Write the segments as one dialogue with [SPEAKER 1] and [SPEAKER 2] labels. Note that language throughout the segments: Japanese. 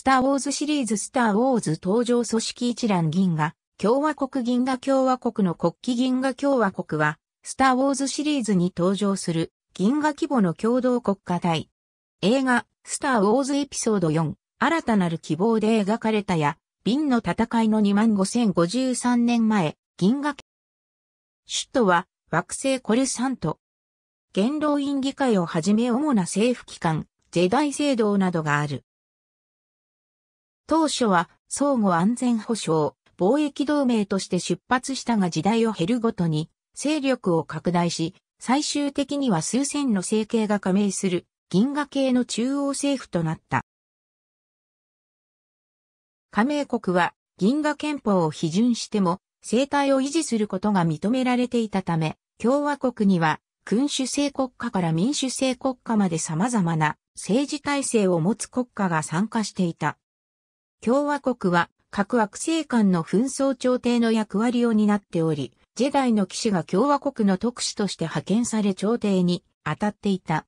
[SPEAKER 1] スター・ウォーズシリーズスター・ウォーズ登場組織一覧銀河、共和国銀河共和国の国旗銀河共和国は、スター・ウォーズシリーズに登場する銀河規模の共同国家体。映画、スター・ウォーズエピソード4、新たなる希望で描かれたや、瓶の戦いの25053年前、銀河首都は惑星コルサント。元老院議会をはじめ主な政府機関、ジェダイ制度などがある。当初は相互安全保障、貿易同盟として出発したが時代を経るごとに勢力を拡大し、最終的には数千の政経が加盟する銀河系の中央政府となった。加盟国は銀河憲法を批准しても生態を維持することが認められていたため、共和国には君主制国家から民主制国家まで様々な政治体制を持つ国家が参加していた。共和国は各惑星間の紛争調停の役割を担っており、ジェダイの騎士が共和国の特使として派遣され調停に当たっていた。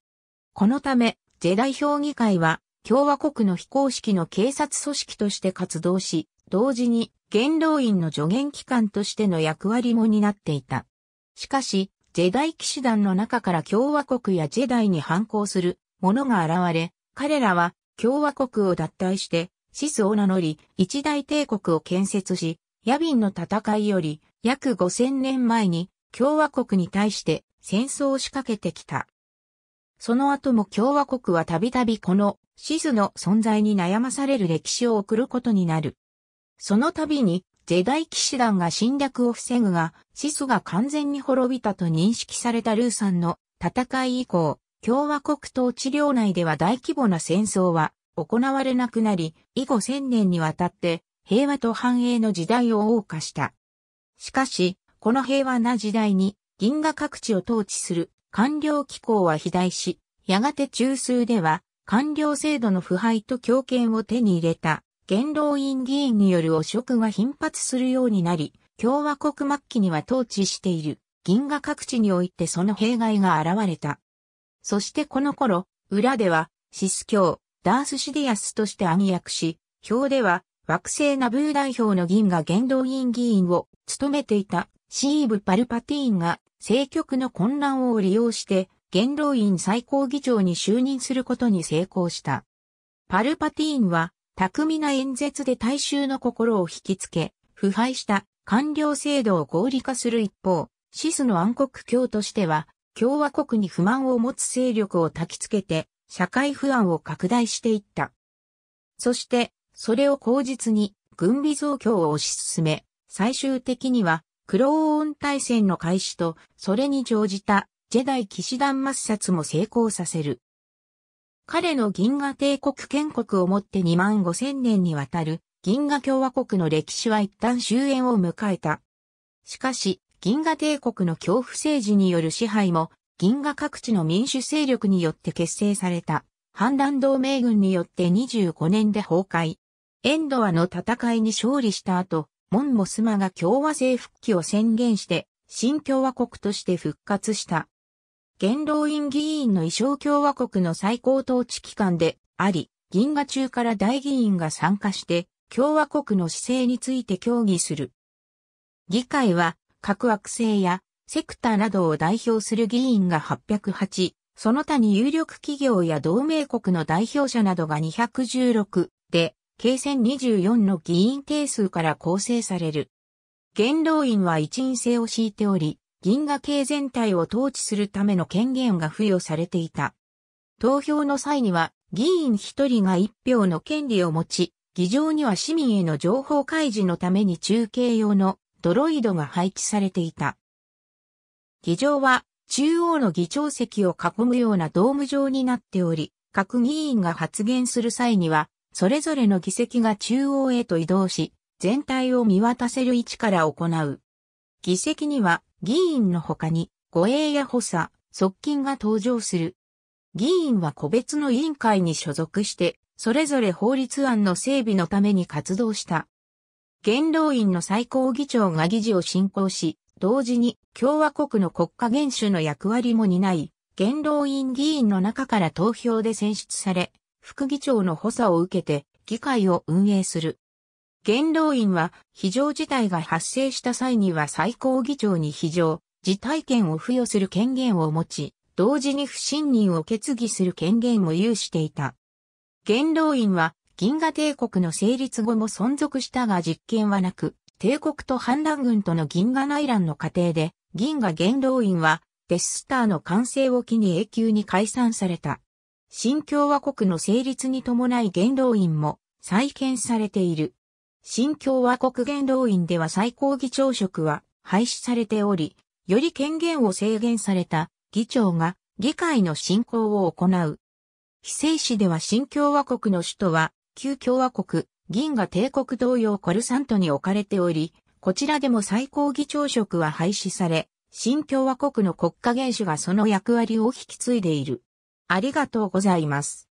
[SPEAKER 1] このため、ジェダイ評議会は共和国の非公式の警察組織として活動し、同時に元老院の助言機関としての役割も担っていた。しかし、ジェダイ騎士団の中から共和国やジェダイに反抗する者が現れ、彼らは共和国を脱退してシスを名乗り、一大帝国を建設し、ヤビンの戦いより約5000年前に共和国に対して戦争を仕掛けてきた。その後も共和国はたびたびこのシスの存在に悩まされる歴史を送ることになる。その度に、ジェダイ騎士団が侵略を防ぐが、シスが完全に滅びたと認識されたルーさんの戦い以降、共和国統治領内では大規模な戦争は行われなくなり、以後千年にわたって平和と繁栄の時代を謳歌した。しかし、この平和な時代に銀河各地を統治する官僚機構は肥大し、やがて中枢では官僚制度の腐敗と強権を手に入れた元老院議員による汚職が頻発するようになり、共和国末期には統治している銀河各地においてその弊害が現れた。そしてこの頃、裏では、シス教、ダース・シディアスとして暗躍し、表では惑星ナブー代表の銀河元動員議員を務めていたシーブ・パルパティーンが政局の混乱を利用して元老院最高議長に就任することに成功した。パルパティーンは巧みな演説で大衆の心を引きつけ、腐敗した官僚制度を合理化する一方、シスの暗黒教としては共和国に不満を持つ勢力を焚きつけて社会不安を拡大していった。そして、それを口実に軍備増強を推し進め、最終的にはクローオン大戦の開始と、それに乗じたジェダイ騎士団抹殺も成功させる。彼の銀河帝国建国をもって2万5千年にわたる銀河共和国の歴史は一旦終焉を迎えた。しかし、銀河帝国の恐怖政治による支配も銀河各地の民主勢力によって結成された、反乱同盟軍によって25年で崩壊。エンドアの戦いに勝利した後、モンモスマが共和制復帰を宣言して、新共和国として復活した。元老院議員の衣装共和国の最高統治機関であり、銀河中から大議員が参加して、共和国の姿勢について協議する。議会は、各惑星やセクターなどを代表する議員が808、その他に有力企業や同盟国の代表者などが216で、計1 2 4の議員定数から構成される。元老院は一員制を敷いており、銀河系全体を統治するための権限が付与されていた。投票の際には、議員一人が一票の権利を持ち、議場には市民への情報開示のために中継用のドロイドが配置されていた。議場は中央の議長席を囲むようなドーム状になっており、各議員が発言する際には、それぞれの議席が中央へと移動し、全体を見渡せる位置から行う。議席には議員の他に護衛や補佐、側近が登場する。議員は個別の委員会に所属して、それぞれ法律案の整備のために活動した。元老院の最高議長が議事を進行し、同時に共和国の国家元首の役割も担い、元老院議員の中から投票で選出され、副議長の補佐を受けて議会を運営する。元老院は非常事態が発生した際には最高議長に非常、事態権を付与する権限を持ち、同時に不信任を決議する権限も有していた。元老院は銀河帝国の成立後も存続したが実権はなく、帝国と反乱軍との銀河内乱の過程で銀河元老院は、デススターの完成を機に永久に解散された。新共和国の成立に伴い元老院も再建されている。新共和国元老院では最高議長職は廃止されており、より権限を制限された議長が議会の進行を行う。非正市では新共和国の首都は旧共和国銀河帝国同様コルサントに置かれており、こちらでも最高議長職は廃止され、新共和国の国家元首がその役割を引き継いでいる。ありがとうございます。